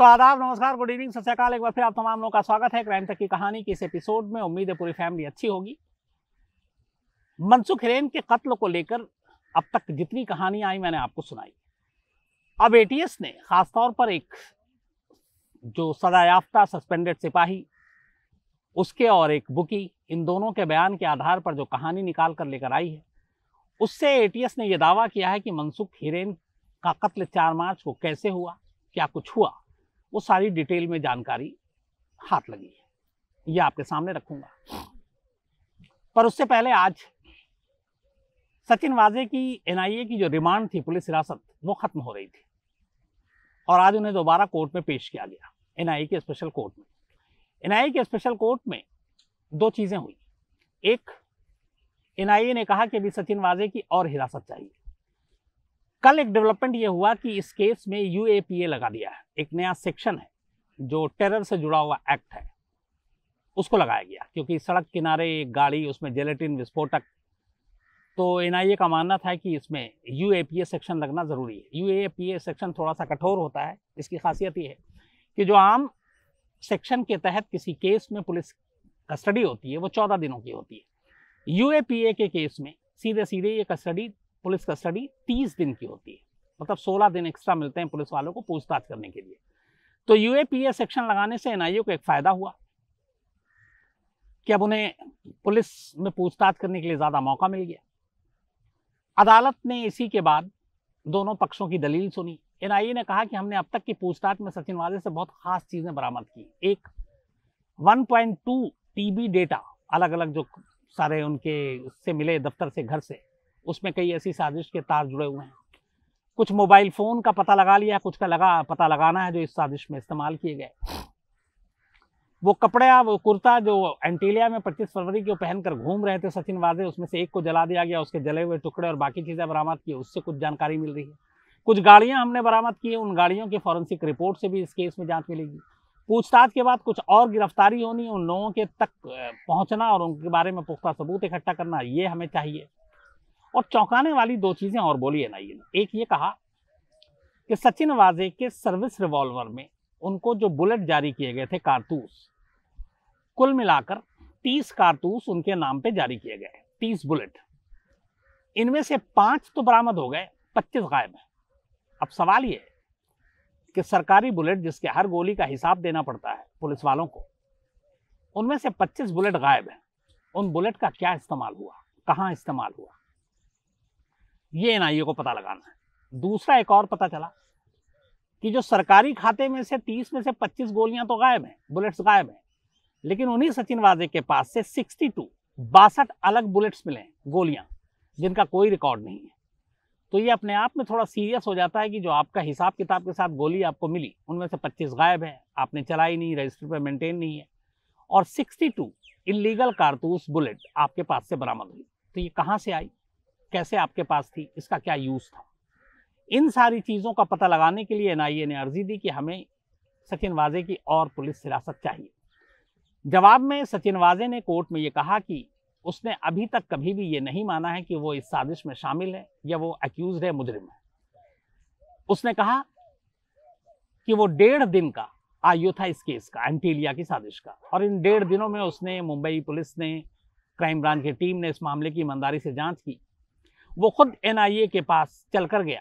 तो आदाब नमस्कार गुड इवनिंग सत एक बार फिर आप तमाम लोगों का स्वागत है क्राइम तक की कहानी की इस एपिसोड में उम्मीद है पूरी फैमिली अच्छी होगी मनसुख हिरेन के कत्ल को लेकर अब तक जितनी कहानियां आई मैंने आपको सुनाई अब एटीएस ने खासतौर पर एक जो सदायाफ्ता सस्पेंडेड सिपाही उसके और एक बुकी इन दोनों के बयान के आधार पर जो कहानी निकाल कर लेकर आई है उससे एटीएस ने यह दावा किया है कि मनसुख हिरेन का कत्ल चार मार्च को कैसे हुआ क्या कुछ हुआ वो सारी डिटेल में जानकारी हाथ लगी है ये आपके सामने रखूंगा पर उससे पहले आज सचिन वाजे की एनआईए की जो रिमांड थी पुलिस हिरासत वो खत्म हो रही थी और आज उन्हें दोबारा कोर्ट में पेश किया गया एनआईए के स्पेशल कोर्ट में एनआईए के स्पेशल कोर्ट में दो चीज़ें हुई एक एनआईए ने कहा कि अभी सचिन वाजे की और हिरासत चाहिए कल एक डेवलपमेंट ये हुआ कि इस केस में यू लगा दिया है एक नया सेक्शन है जो टेरर से जुड़ा हुआ एक्ट है उसको लगाया गया क्योंकि सड़क किनारे एक गाड़ी उसमें जेलेटिन विस्फोटक तो एन का मानना था कि इसमें यू सेक्शन लगना ज़रूरी है यू सेक्शन थोड़ा सा कठोर होता है इसकी खासियत ये है कि जो आम सेक्शन के तहत किसी केस में पुलिस कस्टडी होती है वो चौदह दिनों की होती है यू के केस में सीधे सीधे ये कस्टडी पुलिस कस्टडी तीस दिन की होती है मतलब सोलह दिन एक्स्ट्रा मिलते हैं पुलिस वालों को पूछताछ करने के लिए तो यूएपीए सेक्शन लगाने से एनआईए को एक फ़ायदा हुआ कि अब उन्हें पुलिस में पूछताछ करने के लिए ज़्यादा मौका मिल गया अदालत ने इसी के बाद दोनों पक्षों की दलील सुनी एनआईए ने कहा कि हमने अब तक की पूछताछ में सचिन वाजे से बहुत खास चीज़ें बरामद की एक 1.2 टीबी डेटा अलग अलग जो सारे उनके से मिले दफ्तर से घर से उसमें कई ऐसी साजिश के तार जुड़े हुए हैं कुछ मोबाइल फ़ोन का पता लगा लिया कुछ का लगा पता लगाना है जो इस साजिश में इस्तेमाल किए गए वो कपड़ा वो कुर्ता जो एंटीलिया में 25 फरवरी को पहनकर घूम रहे थे सचिन वाजे उसमें से एक को जला दिया गया उसके जले हुए टुकड़े और बाकी चीज़ें बरामद की उससे कुछ जानकारी मिल रही है कुछ गाड़ियां हमने बरामद की उन गाड़ियों की फॉरेंसिक रिपोर्ट से भी इस केस में जांच मिलेगी पूछताछ के बाद कुछ और गिरफ्तारी होनी उन लोगों के तक पहुंचना और उनके बारे में पुख्ता सबूत इकट्ठा करना ये हमें चाहिए और चौंकाने वाली दो चीज़ें और बोली एनआईए एक ये कहा कि सचिन वाजे के सर्विस रिवॉल्वर में उनको जो बुलेट जारी किए गए थे कारतूस कुल मिलाकर तीस कारतूस उनके नाम पे जारी किए गए तीस बुलेट इनमें से पांच तो बरामद हो गए पच्चीस गायब हैं अब सवाल ये कि सरकारी बुलेट जिसके हर गोली का हिसाब देना पड़ता है पुलिस वालों को उनमें से 25 बुलेट गायब हैं उन बुलेट का क्या इस्तेमाल हुआ कहाँ इस्तेमाल हुआ ये एन को पता लगाना है दूसरा एक और पता चला कि जो सरकारी खाते में से तीस में से पच्चीस गोलियां तो गायब हैं बुलेट्स गायब हैं लेकिन उन्हीं सचिन वाजे के पास से सिक्सटी टू बासठ अलग बुलेट्स मिले गोलियां जिनका कोई रिकॉर्ड नहीं है तो ये अपने आप में थोड़ा सीरियस हो जाता है कि जो आपका हिसाब किताब के साथ गोली आपको मिली उनमें से 25 गायब है आपने चलाई नहीं रजिस्टर पर मेंटेन नहीं है और 62 इलीगल कारतूस बुलेट आपके पास से बरामद हुई तो ये कहाँ से आई कैसे आपके पास थी इसका क्या यूज़ था इन सारी चीज़ों का पता लगाने के लिए एनआईए ने अर्जी दी कि हमें सचिन वाजे की और पुलिस हिरासत चाहिए जवाब में सचिन वाजे ने कोर्ट में ये कहा कि उसने अभी तक कभी भी ये नहीं माना है कि वो इस साजिश में शामिल है या वो एक्यूज है मुजरिम है उसने कहा कि वो डेढ़ दिन का आयु था इस केस का एंटीलिया की साजिश का और इन डेढ़ दिनों में उसने मुंबई पुलिस ने क्राइम ब्रांच की टीम ने इस मामले की ईमानदारी से जांच की वो खुद एनआईए के पास चल कर गया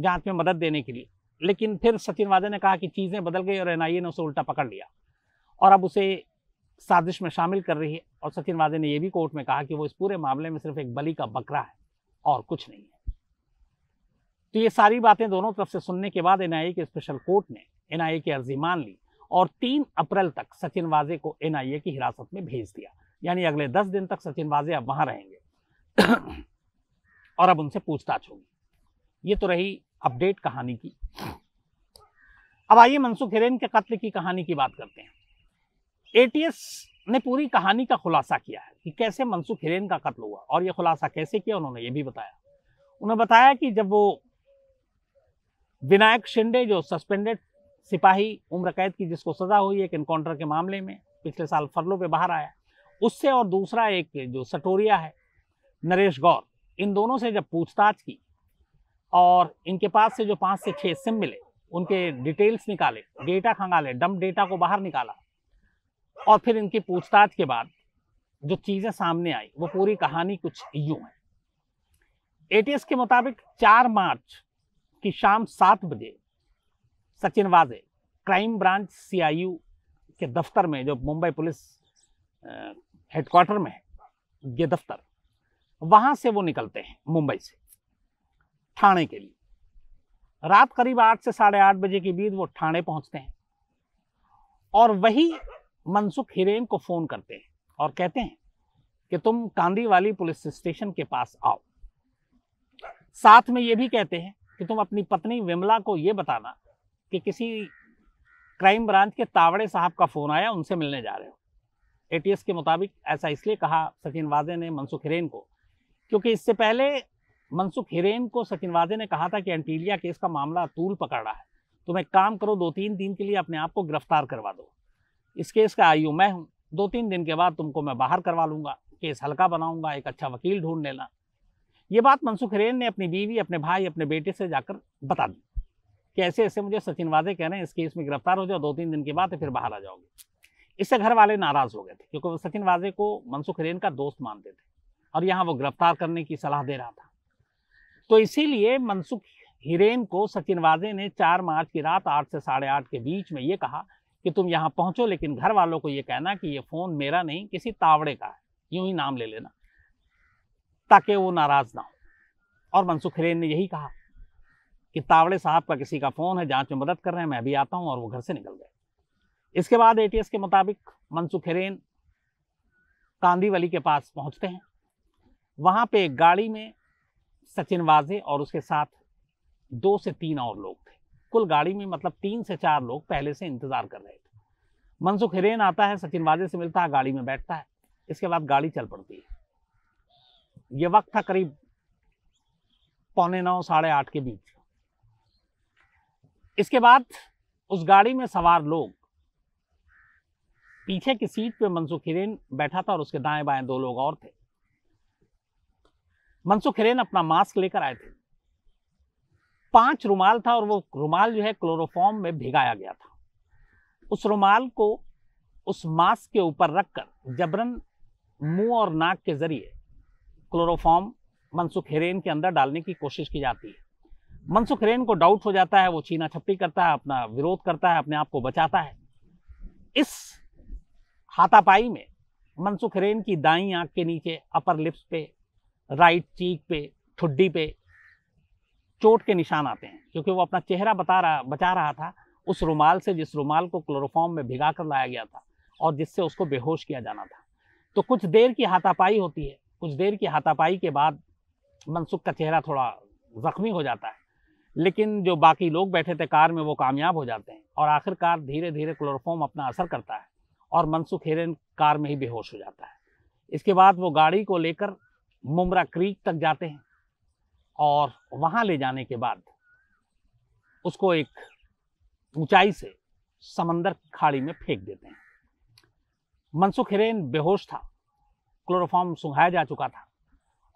जांच में मदद देने के लिए लेकिन फिर सचिन वाजे ने कहा कि चीज़ें बदल गई और एन ने उसे उल्टा पकड़ लिया और अब उसे साजिश में शामिल कर रही है और सचिन वाजे ने यह भी कोर्ट में कहा कि वो इस पूरे मामले में सिर्फ एक बली का बकरा है और कुछ नहीं है तो ये सारी बातें दोनों तरफ से सुनने के बाद एनआईए के स्पेशल कोर्ट ने एनआईए की अर्जी मान ली और तीन अप्रैल तक सचिन वाजे को एनआईए की हिरासत में भेज दिया यानी अगले दस दिन तक सचिन वाजे अब वहां रहेंगे और अब उनसे पूछताछ होगी ये तो रही अपडेट कहानी की अब आइए मनसुख हिरेन के कत्ल की कहानी की बात करते हैं एटीएस ने पूरी कहानी का खुलासा किया है कि कैसे मनसुख हिरेन का कत्ल हुआ और ये खुलासा कैसे किया उन्होंने ये भी बताया उन्होंने बताया कि जब वो विनायक शिंदे जो सस्पेंडेड सिपाही उम्र कैद की जिसको सजा हुई एक इनकाउंटर के मामले में पिछले साल फरलो पे बाहर आया उससे और दूसरा एक जो सटोरिया है नरेश गौर इन दोनों से जब पूछताछ की और इनके पास से जो पाँच से छः सिम मिले उनके डिटेल्स निकाले डेटा खंगाले डम्प डेटा को बाहर निकाला और फिर इनकी पूछताछ के बाद जो चीज़ें सामने आई वो पूरी कहानी कुछ यूं है ए के मुताबिक 4 मार्च की शाम सात बजे सचिन वाजे क्राइम ब्रांच सीआईयू के दफ्तर में जो मुंबई पुलिस हेडक्वार्टर में है ये दफ्तर वहां से वो निकलते हैं मुंबई से ठाणे के लिए रात करीब आठ से साढ़े आठ बजे के बीच वो ठाणे पहुंचते हैं और वही मनसुख हिरेन को फ़ोन करते हैं और कहते हैं कि तुम कांदी वाली पुलिस स्टेशन के पास आओ साथ में ये भी कहते हैं कि तुम अपनी पत्नी विमला को ये बताना कि किसी क्राइम ब्रांच के तावड़े साहब का फ़ोन आया उनसे मिलने जा रहे हो एटीएस के मुताबिक ऐसा इसलिए कहा सचिन वाजे ने मनसुख हिरेन को क्योंकि इससे पहले मनसुख हिरेन को सचिन वाजे ने कहा था कि एंटीलिया केस का मामला तूल पकड़ रहा है तुम तो एक काम करो दो तीन दिन के लिए अपने आप को गिरफ्तार करवा दो इस केस का आयु मैं हूँ दो तीन दिन के बाद तुमको मैं बाहर करवा लूँगा केस हल्का बनाऊँगा एक अच्छा वकील ढूंढ लेना ये बात मनसुख हिरेन ने अपनी बीवी अपने भाई अपने बेटे से जाकर बता दी कि ऐसे ऐसे मुझे सचिन वाजे कह रहे हैं इस केस में गिरफ्तार हो जाओ दो तीन दिन के बाद फिर बाहर आ जाओगे इससे घर वाले नाराज़ हो गए थे क्योंकि वो सचिन वाजे को मनसुख हिरेन का दोस्त मानते थे और यहाँ वो गिरफ्तार करने की सलाह दे रहा था तो इसीलिए मनसुख हिरेन को सचिन वाजे ने चार मार्च की रात आठ से साढ़े आठ के बीच में ये कहा कि तुम यहाँ पहुँचो लेकिन घर वालों को ये कहना कि ये फ़ोन मेरा नहीं किसी तावड़े का है यूं ही नाम ले लेना ताकि वो नाराज़ ना हो और मनसुख हिरेन ने यही कहा कि तावड़े साहब का किसी का फ़ोन है जांच में मदद कर रहे हैं मैं भी आता हूँ और वो घर से निकल गए इसके बाद एटीएस के मुताबिक मनसुख हिरेन कांदीवली के पास पहुँचते हैं वहाँ पे एक गाड़ी में सचिन वाजे और उसके साथ दो से तीन और लोग थे कुल गाड़ी में मतलब तीन से चार लोग पहले से इंतज़ार कर रहे थे मनसुख हिरेन आता है सचिन वाजे से मिलता है गाड़ी में बैठता है इसके बाद गाड़ी चल पड़ती है ये वक्त था करीब पौने नौ साढ़े आठ के बीच इसके बाद उस गाड़ी में सवार लोग पीछे की सीट पे मनसुख हिरेन बैठा था और उसके दाएं बाएं दो लोग और थे मनसुख हिरेन अपना मास्क लेकर आए थे पांच रुमाल था और वो रुमाल जो है क्लोरोफॉर्म में भिगाया गया था उस रुमाल को उस मास्क के ऊपर रखकर जबरन मुंह और नाक के जरिए क्लोरोफॉर्म मनसुख हिरेन के अंदर डालने की कोशिश की जाती है मनसुख हिरेन को डाउट हो जाता है वो छीना छप्पी करता है अपना विरोध करता है अपने आप को बचाता है इस हाथापाई में मनसुख हिरेन की दाई आंख के नीचे अपर लिप्स पे राइट चीक पे ठुड्डी पे चोट के निशान आते हैं क्योंकि वो अपना चेहरा बता रहा बचा रहा था उस रुमाल से जिस रुमाल को क्लोरोफॉर्म में भिगा कर लाया गया था और जिससे उसको बेहोश किया जाना था तो कुछ देर की हाथापाई होती है कुछ देर की हाथापाई के बाद मनसुख का चेहरा थोड़ा ज़ख्मी हो जाता है लेकिन जो बाकी लोग बैठे थे कार में वो कामयाब हो जाते हैं और आखिरकार धीरे धीरे क्लोरोफॉर्म अपना असर करता है और मनसुख हिरन कार में ही बेहोश हो जाता है इसके बाद वो गाड़ी को लेकर मुमरा क्रीक तक जाते हैं और वहाँ ले जाने के बाद उसको एक ऊंचाई से समंदर खाड़ी में फेंक देते हैं मनसुख हिरेन बेहोश था क्लोरोफॉर्म सुंघाया जा चुका था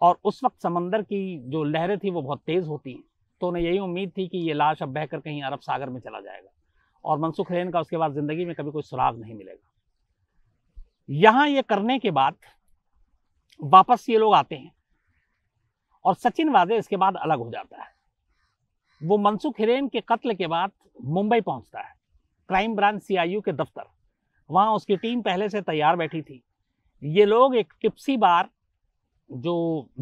और उस वक्त समंदर की जो लहरें थी वो बहुत तेज़ होती हैं तो उन्हें यही उम्मीद थी कि ये लाश अब बहकर कहीं अरब सागर में चला जाएगा और मनसुख हिरेन का उसके बाद ज़िंदगी में कभी कोई सुराग नहीं मिलेगा यहाँ ये करने के बाद वापस ये लोग आते हैं और सचिन वाजे इसके बाद अलग हो जाता है वो मनसुख हिरेन के कत्ल के बाद मुंबई पहुंचता है क्राइम ब्रांच सीआईयू के दफ्तर वहाँ उसकी टीम पहले से तैयार बैठी थी ये लोग एक टिप्सी बार जो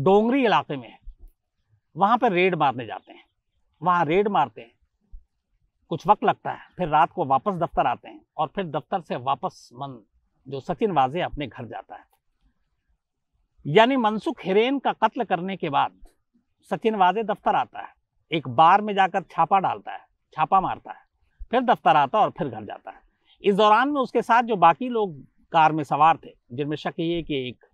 डोंगरी इलाके में है वहाँ पर रेड मारने जाते हैं वहाँ रेड मारते हैं कुछ वक्त लगता है फिर रात को वापस दफ्तर आते हैं और फिर दफ्तर से वापस मन जो सचिन वाजे अपने घर जाता है यानी मनसुख हिरेन का कत्ल करने के बाद सचिन वाजे दफ्तर आता है एक बार में जाकर छापा डालता है छापा मारता है फिर दफ्तर आता है और फिर घर जाता है इस दौरान में उसके साथ जो बाकी लोग कार में सवार थे जिनमें शक ये कि एक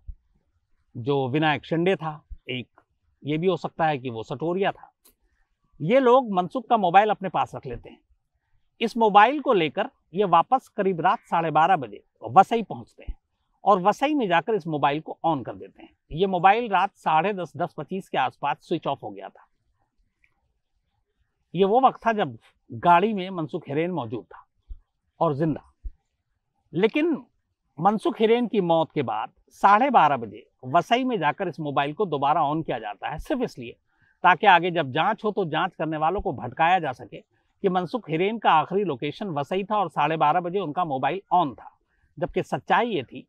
जो विनायक शिंडे था एक ये भी हो सकता है कि वो सटोरिया था ये लोग मनसुख का मोबाइल अपने पास रख लेते हैं इस मोबाइल को लेकर ये वापस करीब रात साढ़े बारह बजे वसई पहुंचते हैं और वसई में जाकर इस मोबाइल को ऑन कर देते हैं ये मोबाइल रात साढ़े दस दस पच्चीस के आसपास स्विच ऑफ हो गया था ये वो वक्त था जब गाड़ी में मनसुख हिरेन मौजूद था और जिंदा लेकिन मनसुख हिरेन की मौत के बाद साढ़े बारह बजे वसई में जाकर इस मोबाइल को दोबारा ऑन किया जाता है सिर्फ इसलिए ताकि आगे जब जांच हो तो जांच करने वालों को भटकाया जा सके कि मनसुख हिरेन का आखिरी लोकेशन वसई था और साढ़े बारह बजे उनका मोबाइल ऑन था जबकि सच्चाई ये थी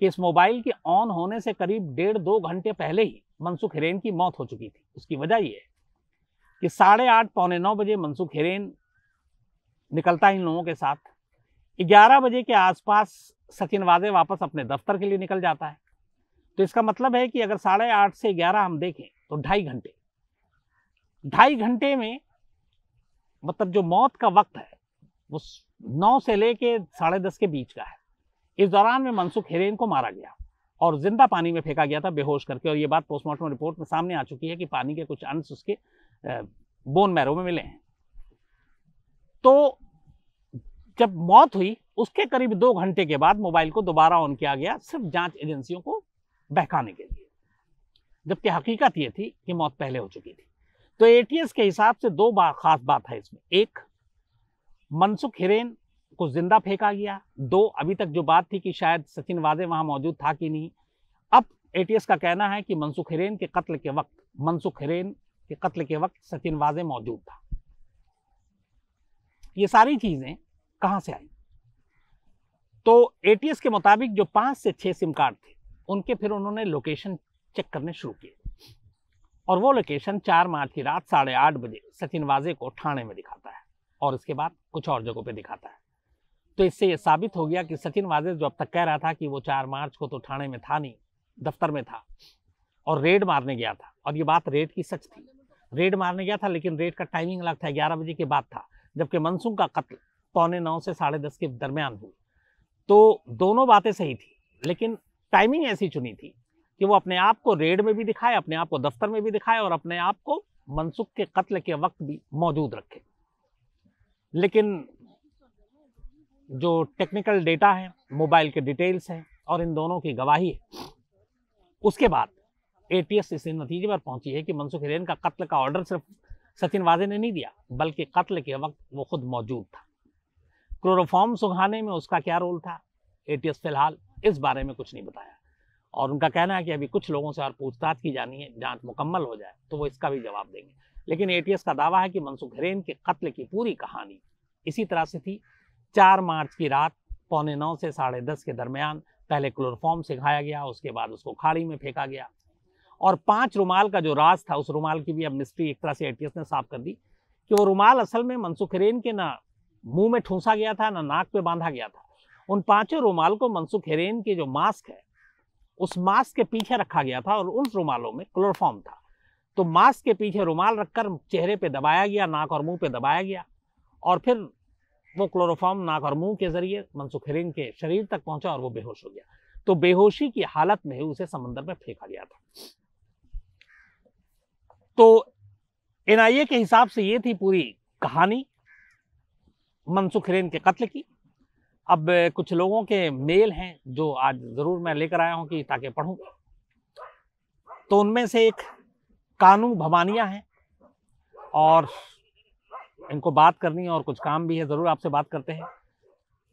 कि इस मोबाइल के ऑन होने से करीब डेढ़ दो घंटे पहले ही मनसुख हिरेन की मौत हो चुकी थी उसकी वजह यह है कि साढ़े आठ पौने नौ बजे मनसुख हिरेन निकलता इन लोगों के साथ ग्यारह बजे के आसपास सचिन वाजे वापस अपने दफ्तर के लिए निकल जाता है तो इसका मतलब है कि अगर साढ़े आठ से ग्यारह हम देखें तो ढाई घंटे ढाई घंटे में मतलब जो मौत का वक्त है वो नौ से लेके साढ़े दस के बीच का है इस दौरान में मनसुख हिरेन को मारा गया और जिंदा पानी में फेंका गया था बेहोश करके और ये बात पोस्टमार्टम रिपोर्ट में सामने आ चुकी है कि पानी के कुछ अंश उसके बोन मैरो में मिले हैं तो जब मौत हुई उसके करीब दो घंटे के बाद मोबाइल को दोबारा ऑन किया गया सिर्फ जांच एजेंसियों को बहकाने के लिए जबकि हकीकत ये थी कि मौत पहले हो चुकी थी तो एटीएस के हिसाब से दो बार खास बात है इसमें एक मनसुख हिरेन को जिंदा फेंका गया दो अभी तक जो बात थी कि शायद सचिन वाजे वहाँ मौजूद था कि नहीं अब एटीएस का कहना है कि मनसुख हिरेन के कत्ल के वक्त मनसुख हिरेन के कत्ल के वक्त सचिन वाजे मौजूद था ये सारी चीज़ें कहाँ से आई तो एटीएस के मुताबिक जो पांच से छह सिम कार्ड थे उनके फिर उन्होंने लोकेशन चेक करने शुरू किए और वो लोकेशन चार मार्च की रात साढ़े आठ बजे सचिन वाजे को थाने में दिखाता है और इसके बाद कुछ और जगहों पे दिखाता है तो इससे ये साबित हो गया कि सचिन वाजे जो अब तक कह रहा था कि वो चार मार्च को तो थाने में था नहीं दफ्तर में था और रेड मारने गया था और ये बात रेड की सच थी रेड मारने गया था लेकिन रेड का टाइमिंग अलग था ग्यारह बजे के बाद था जबकि मनसून का कत्ल पौने नौ से साढ़े दस के दरमियान हुई तो दोनों बातें सही थी लेकिन टाइमिंग ऐसी चुनी थी कि वो अपने आप को रेड में भी दिखाए अपने आप को दफ्तर में भी दिखाए और अपने आप को मनसुख के कत्ल के वक्त भी मौजूद रखे लेकिन जो टेक्निकल डेटा है मोबाइल के डिटेल्स हैं और इन दोनों की गवाही है उसके बाद एटीएस इस नतीजे पर पहुंची है कि मनसुख हिरेन का कत्ल का ऑर्डर सिर्फ सचिन वाजे ने नहीं दिया बल्कि कत्ल के वक्त वो खुद मौजूद था क्लोरोफॉर्म सुखाने में उसका क्या रोल था एटीएस फिलहाल इस बारे में कुछ नहीं बताया और उनका कहना है कि अभी कुछ लोगों से और पूछताछ की जानी है जाँच मुकम्मल हो जाए तो वो इसका भी जवाब देंगे लेकिन ए का दावा है कि मनसुख हिरेन के कत्ल की पूरी कहानी इसी तरह से थी चार मार्च की रात पौने नौ से साढ़े दस के दरमियान पहले क्लोरोफॉर्म से खाया गया उसके बाद उसको खाड़ी में फेंका गया और पांच रुमाल का जो राज था उस रुमाल की भी अब मिस्ट्री एक तरह से एटीएस ने साफ कर दी कि वो रुमाल असल में मनसुख हिरेन के ना मुंह में ठूंसा गया था ना नाक पे बांधा गया था उन पांचों रुमाल को मनसुख हिरेन के जो मास्क है उस मास्क के पीछे रखा गया था और उन रुमालों में क्लोरोफॉर्म था तो मास्क के पीछे रुमाल रखकर चेहरे पे दबाया गया नाक और मुंह पे दबाया गया और फिर वो क्लोरोफॉर्म नाक और मुंह के जरिए मनसुखरीन के शरीर तक पहुंचा और वो बेहोश हो गया तो बेहोशी की हालत में उसे समंदर में फेंका गया था तो एनआईए के हिसाब से ये थी पूरी कहानी मनसुख हिरेन के कत्ल की अब कुछ लोगों के मेल हैं जो आज ज़रूर मैं लेकर आया हूं कि ताकि पढ़ूं तो उनमें से एक कानू भवानिया है और इनको बात करनी है और कुछ काम भी है ज़रूर आपसे बात करते हैं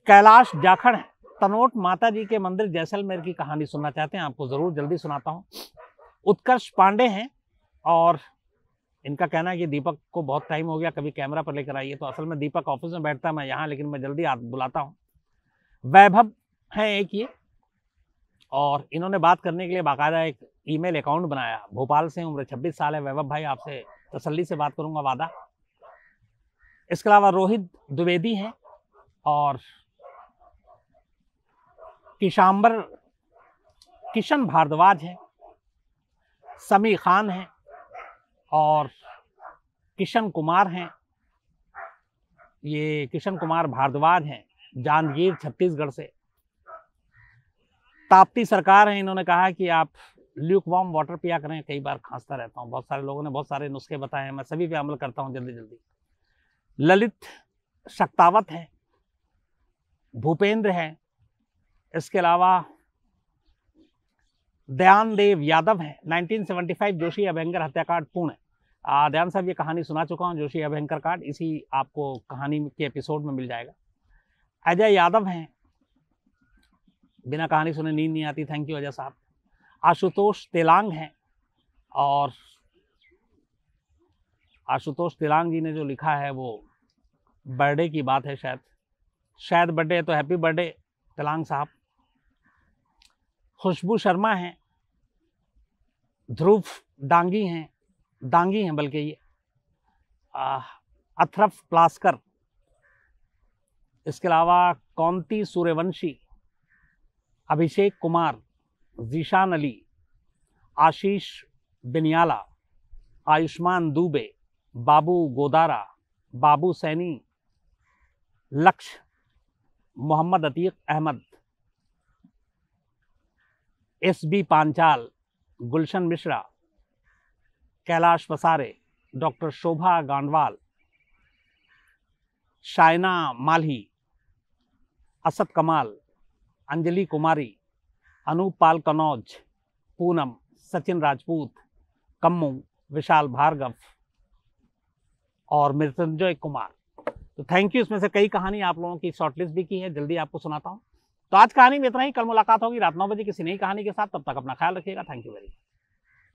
कैलाश जाखड़ तनोट माता जी के मंदिर जैसलमेर की कहानी सुनना चाहते हैं आपको ज़रूर जल्दी सुनाता हूँ उत्कर्ष पांडे हैं और इनका कहना है कि दीपक को बहुत टाइम हो गया कभी कैमरा पर लेकर आइए तो असल में दीपक ऑफिस में बैठता मैं यहाँ लेकिन मैं जल्दी बुलाता हूँ वैभव हैं एक ये और इन्होंने बात करने के लिए बाकायदा एक ईमेल अकाउंट बनाया भोपाल से उम्र 26 साल है वैभव भाई आपसे तसल्ली से बात करूंगा वादा इसके अलावा रोहित द्विवेदी हैं और किशांबर किशन भारद्वाज हैं समी खान हैं और किशन कुमार हैं ये किशन कुमार भारद्वाज हैं जांजगीर छत्तीसगढ़ से ताप्ती सरकार है इन्होंने कहा कि आप ल्यूक वाटर पिया करें कई बार खांसता रहता हूँ बहुत सारे लोगों ने बहुत सारे नुस्खे बताए हैं मैं सभी पे अमल करता हूँ जल्दी जल्दी ललित शक्तावत हैं भूपेंद्र हैं इसके अलावा दयान देव यादव हैं 1975 जोशी अभयंकर हत्याकांड पूर्ण दयान साहब ये कहानी सुना चुका हूँ जोशी अभयंकर कांड इसी आपको कहानी के एपिसोड में मिल जाएगा अजय यादव हैं बिना कहानी सुने नींद नहीं आती थैंक यू अजय साहब आशुतोष तेलांग हैं और आशुतोष तिलांग जी ने जो लिखा है वो बर्थडे की बात है शायद शायद बर्थडे है तो हैप्पी बर्थडे तिलांग साहब खुशबू शर्मा हैं ध्रुव डांगी हैं डांगी हैं बल्कि ये अथरफ प्लास्कर इसके अलावा कौंती सूर्यवंशी अभिषेक कुमार जीशान अली आशीष बिनियाला आयुष्मान दुबे बाबू Godara Babu Saini Lakshya Mohammad Atiq Ahmed S B Panchal Gulshan Mishra Kailash Wasare doctor Shobha Gandwal Shayna Malhi Asad Kamal Anjali कुमारी अनूप पाल कनौज पूनम सचिन राजपूत कम्मू विशाल भार्गव और मृत्युंजय कुमार तो थैंक यू इसमें से कई कहानी आप लोगों की शॉर्टलिस्ट भी की है जल्दी आपको सुनाता हूँ तो आज कहानी में इतना ही कल मुलाकात होगी रात नौ बजे किसी नई कहानी के साथ तब तक अपना ख्याल रखिएगा थैंक यू वेरी मच